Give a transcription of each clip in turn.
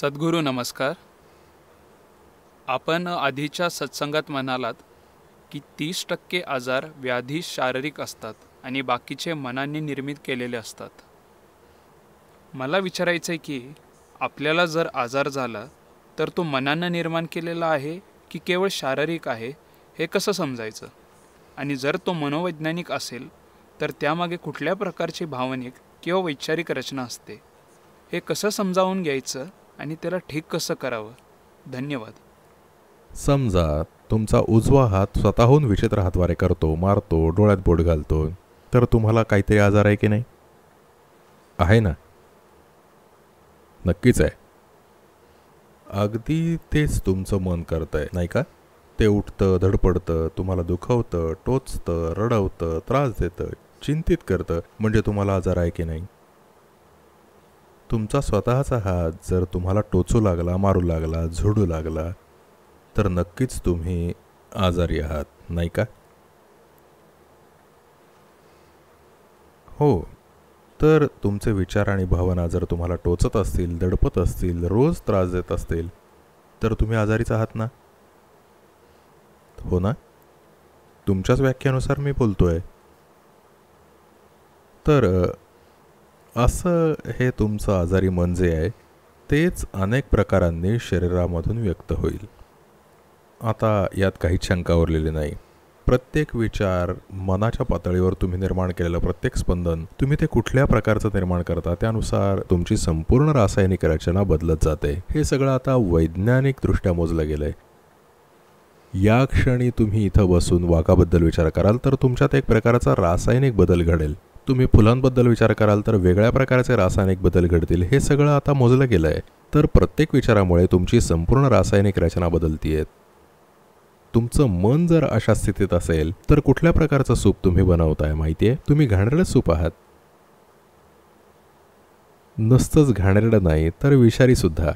सद्गुरू नमस्कार आपण आधीच्या सत्संगात म्हणालात की तीस टक्के आजार व्याधी शारीरिक असतात आणि बाकीचे मनाने निर्मित केलेले असतात मला विचारायचं आहे की आपल्याला जर आजार झाला तर तो मनानं निर्माण केलेला आहे की केवळ शारीरिक आहे हे कसं समजायचं आणि जर तो मनोवैज्ञानिक असेल तर त्यामागे कुठल्या प्रकारची भावनिक किंवा वैचारिक रचना असते हे कसं समजावून घ्यायचं आणि त्याला ठीक कसं करावं धन्यवाद समजा तुमचा उजवा हात स्वतःहून विचित्र हातवारे करतो मारतो डोळ्यात बोट घालतो तर तुम्हाला काहीतरी आजार आहे की नाही आहे ना नक्कीच आहे अगदी तेच तुमचं मन करत आहे नाही का ते उठतं धडपडतं तुम्हाला दुखवतं टोचतं रडवतं त्रास देतं चिंतित करतं म्हणजे तुम्हाला आजार आहे की नाही तुमचा स्वतःचा हात जर तुम्हाला टोचू लागला मारू लागला झोडू लागला तर नक्कीच तुम्ही आजारी आहात नाही का हो तर तुमचे विचार आणि भावना जर तुम्हाला टोचत असतील दडपत असतील रोज त्रास देत असतील तर तुम्ही आजारीच आहात ना हो ना तुमच्याच व्याख्यानुसार मी बोलतो आहे तर असं हे तुमचं आजारी मन जे आहे तेच अनेक प्रकारांनी शरीरामधून व्यक्त होईल आता यात काहीच शंका उरलेली नाही प्रत्येक विचार मनाच्या पातळीवर तुम्ही निर्माण केलेलं प्रत्येक स्पंदन तुम्ही ते कुठल्या प्रकारचं निर्माण करता त्यानुसार तुमची संपूर्ण रासायनिक रचना बदलत जाते हे सगळं आता वैज्ञानिकदृष्ट्या मोजलं गेलं आहे या क्षणी तुम्ही इथं बसून वाकाबद्दल विचार कराल तर तुमच्यात एक प्रकारचा रासायनिक बदल घडेल तुम्ही फुलांबद्दल विचार कराल तर वेगळ्या प्रकारचे रासायनिक बदल घडतील हे सगळं आता मोजलं गेलं आहे तर प्रत्येक विचारामुळे तुमची संपूर्ण रासायनिक रचना बदलतीये तुमचं मन जर अशा स्थितीत असेल तर कुठल्या प्रकारचं सूप तुम्ही बनवताय माहिती आहे तुम्ही घाणेरडं सूप आहात नसतंच घाणेरडं नाही तर सुद्धा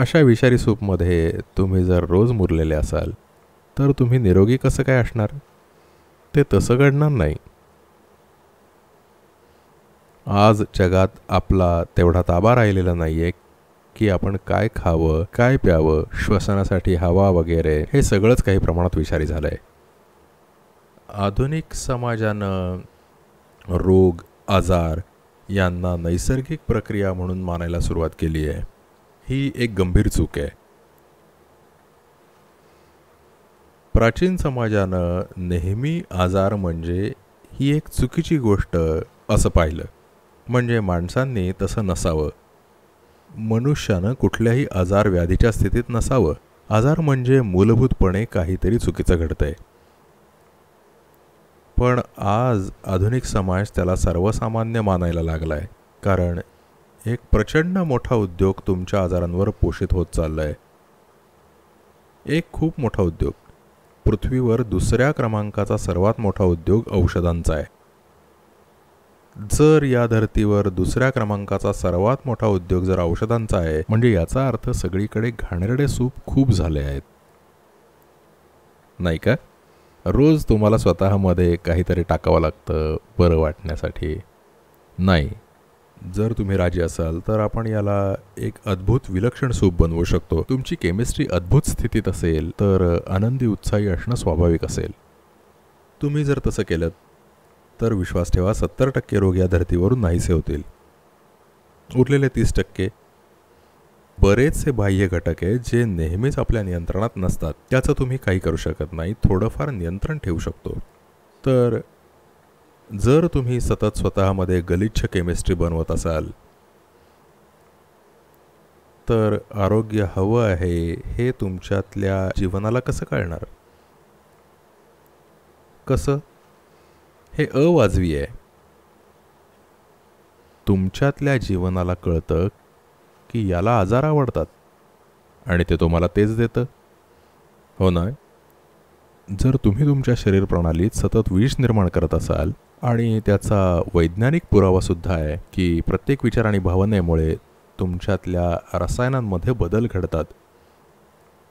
अशा विषारी सूपमध्ये तुम्ही जर रोज मुरलेले असाल तर तुम्ही निरोगी कसं काय असणार ते तसं घडणार नाही आज जगात आपला तेवढा ताबा राहिलेला नाहीये की आपण काय खावं काय प्यावं श्वसनासाठी हवा वगैरे हे सगळंच काही प्रमाणात विषारी झालंय आहे आधुनिक समाजानं रोग आजार यांना नैसर्गिक प्रक्रिया म्हणून मानायला सुरुवात केली आहे ही एक गंभीर चूक आहे प्राचीन समाजानं नेहमी आजार म्हणजे ही एक चुकीची गोष्ट असं पाहिलं म्हणजे माणसांनी तसं नसावं मनुष्यानं कुठल्याही आजार व्याधीच्या स्थितीत नसावं आजार म्हणजे मूलभूतपणे काहीतरी चुकीचं घडतं आहे पण आज आधुनिक समाज त्याला सर्वसामान्य मानायला लागला आहे कारण एक प्रचंड मोठा उद्योग तुमच्या आजारांवर पोषित होत चालला आहे एक खूप मोठा उद्योग पृथ्वीवर दुसऱ्या क्रमांकाचा सर्वात मोठा उद्योग औषधांचा आहे जर या धर्तीवर दुसऱ्या क्रमांकाचा सर्वात मोठा उद्योग जर औषधांचा आहे म्हणजे याचा अर्थ सगळीकडे घाणेरडे सूप खूप झाले आहेत नाही का रोज तुम्हाला स्वतःमध्ये काहीतरी टाकावं लागतं बरं वाटण्यासाठी नाही जर तुम्ही राजी असाल तर आपण याला एक अद्भुत विलक्षण सूप बनवू शकतो तुमची केमिस्ट्री अद्भुत स्थितीत असेल तर आनंदी उत्साही असणं स्वाभाविक असेल तुम्ही जर तसं केलं तर विश्वास ठेवा सत्तर टक्के रोग या धर्तीवरून नाहीसे होतील उरलेले तीस टक्के बरेचसे बाह्य घटक आहेत जे नेहमीच आपल्या नियंत्रणात नसतात त्याचं तुम्ही काही करू शकत नाही थोडंफार नियंत्रण ठेवू शकतो तर जर तुम्ही सतत स्वतःमध्ये गलिच्छ केमिस्ट्री बनवत असाल तर आरोग्य हवं आहे हे तुमच्यातल्या जीवनाला कसं कळणार कसं हे अवाजवी आहे तुमच्यातल्या जीवनाला कळतं की याला आजार आवडतात आणि ते तुम्हाला तेच देतं हो ना जर तुम्ही तुमच्या शरीर प्रणालीत सतत विष निर्माण करत असाल आणि त्याचा वैज्ञानिक पुरावासुद्धा आहे की प्रत्येक विचार आणि भावनेमुळे तुमच्यातल्या रसायनांमध्ये बदल घडतात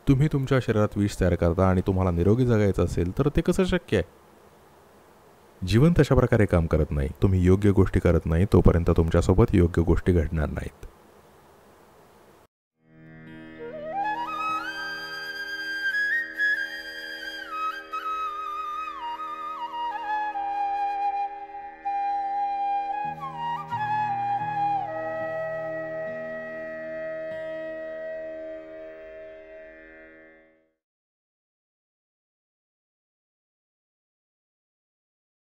तुम्ही तुमच्या शरीरात विष तयार करता आणि तुम्हाला निरोगी जगायचं असेल तर ते कसं शक्य आहे जीवन तशा प्रकारे काम करत नाही तुम्ही योग्य गोष्टी करत नाही तोपर्यंत तुमच्यासोबत योग्य गोष्टी घडणार नाहीत